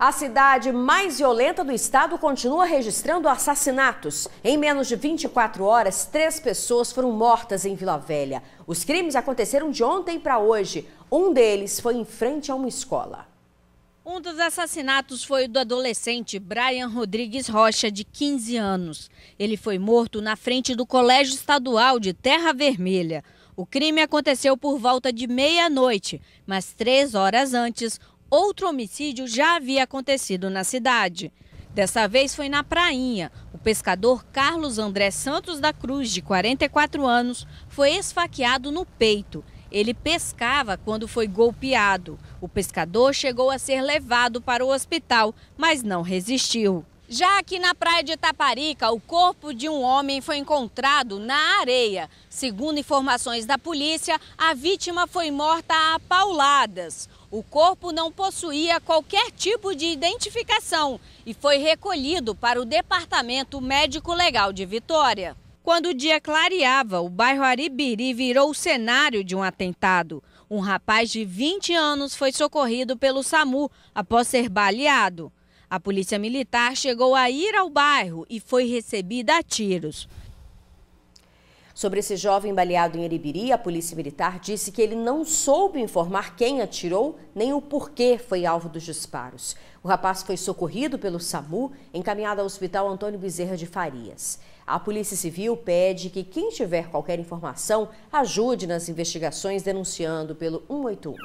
A cidade mais violenta do estado continua registrando assassinatos. Em menos de 24 horas, três pessoas foram mortas em Vila Velha. Os crimes aconteceram de ontem para hoje. Um deles foi em frente a uma escola. Um dos assassinatos foi o do adolescente Brian Rodrigues Rocha, de 15 anos. Ele foi morto na frente do Colégio Estadual de Terra Vermelha. O crime aconteceu por volta de meia-noite, mas três horas antes, outro homicídio já havia acontecido na cidade. Dessa vez foi na Prainha. O pescador Carlos André Santos da Cruz, de 44 anos, foi esfaqueado no peito. Ele pescava quando foi golpeado. O pescador chegou a ser levado para o hospital, mas não resistiu. Já aqui na praia de Itaparica, o corpo de um homem foi encontrado na areia. Segundo informações da polícia, a vítima foi morta a pauladas. O corpo não possuía qualquer tipo de identificação e foi recolhido para o Departamento Médico Legal de Vitória. Quando o dia clareava, o bairro Aribiri virou o cenário de um atentado. Um rapaz de 20 anos foi socorrido pelo SAMU após ser baleado. A polícia militar chegou a ir ao bairro e foi recebida a tiros. Sobre esse jovem baleado em Eribiri, a Polícia Militar disse que ele não soube informar quem atirou nem o porquê foi alvo dos disparos. O rapaz foi socorrido pelo SAMU, encaminhado ao Hospital Antônio Bezerra de Farias. A Polícia Civil pede que quem tiver qualquer informação ajude nas investigações denunciando pelo 181.